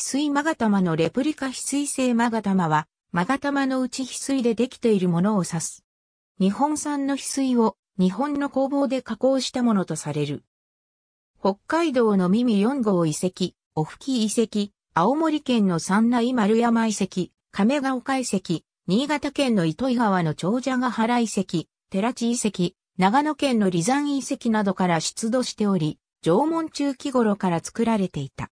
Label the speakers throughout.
Speaker 1: 翡
Speaker 2: 翠マガタマのレプリカ翡翠製マガタマは、マガタマの内翡翠でできているものを指す。日本産の翡翠を日本の工房で加工したものとされる。北海道の耳4号遺跡、オフキ遺跡、青森県の三内丸山遺跡、亀ヶ丘遺跡、新潟県の糸魚川の長者ヶ原遺跡、寺地遺跡、長野県の離山遺跡などから出土しており、縄文中期頃から作られていた。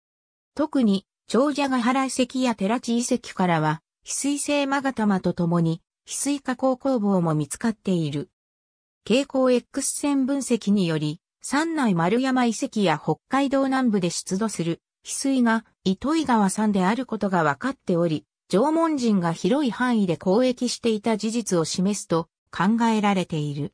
Speaker 2: 特に長者ヶ原遺跡や寺地遺跡からは、翡翠製マガタマと共に、翡翠加工工房も見つかっている。蛍光 X 線分析により、山内丸山遺跡や北海道南部で出土する翡翠が糸井川山であることが分かっており、縄文人が広い範囲で交易していた事実を示すと考えられている。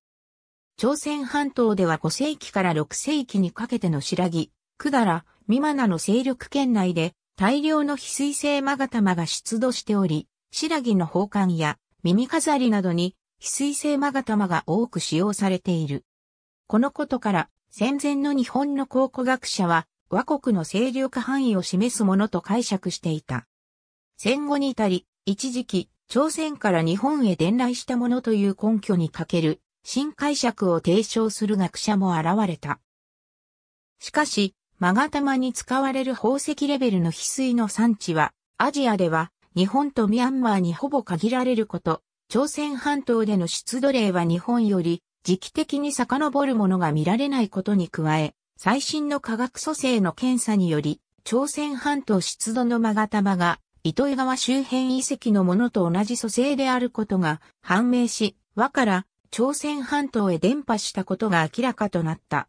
Speaker 2: 朝鮮半島では5世紀から6世紀にかけての白木、百済、美馬名の勢力圏内で大量の翡翠製勾玉が出土しており、白木の宝冠や耳飾りなどに翡翠製勾玉が多く使用されている。このことから、戦前の日本の考古学者は、和国の勢力範囲を示すものと解釈していた。戦後に至り、一時期、朝鮮から日本へ伝来したものという根拠に欠ける、新解釈を提唱する学者も現れた。しかし、マガタマに使われる宝石レベルの翡翠の産地は、アジアでは日本とミャンマーにほぼ限られること、朝鮮半島での出土例は日本より時期的に遡るものが見られないことに加え、最新の科学組成の検査により、朝鮮半島出土のマガタマが糸魚川周辺遺跡のものと同じ組成であることが判明し、和から朝鮮半島へ伝播したことが明らかとなった。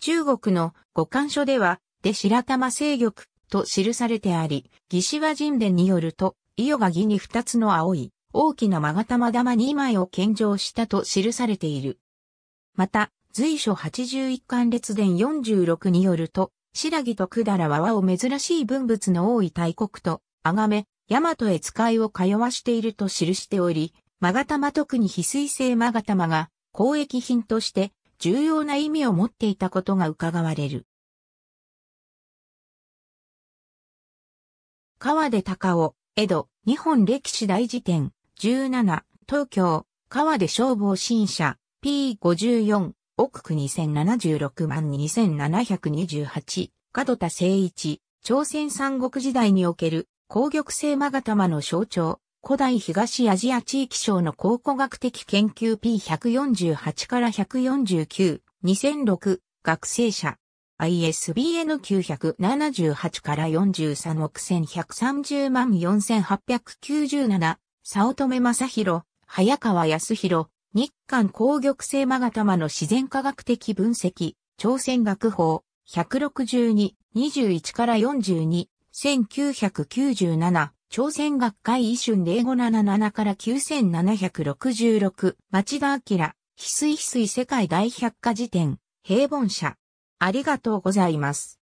Speaker 2: 中国の五漢書では、で白玉制玉と記されてあり、義士和神殿によると、伊予が義に二つの青い、大きな勾玉玉二枚を献上したと記されている。また、随所十一巻列伝四十六によると、白木と百済は和を珍しい文物の多い大国と、あがめ、大和へ使いを通わしていると記しており、勾玉特に翡翠製勾玉が、交易品として重要な意味を持っていた
Speaker 1: ことが伺われる。
Speaker 2: 川出隆夫、江戸、日本歴史大辞典、17、東京、川出消防新社、P54、奥区2076万2728、角田誠一、朝鮮三国時代における、攻玉星マガタの象徴、古代東アジア地域省の考古学的研究 P148 から149、2006、学生者。ISBN 978から43億1130万4897、早乙女正宏、早川康弘、日韓工玉性マガタマの自然科学的分析、朝鮮学法、162、21から42、1997、朝鮮学会一春0577から9766、町田明、翡翠翡翠世界大百科事典、平凡社。
Speaker 1: ありがとうございます。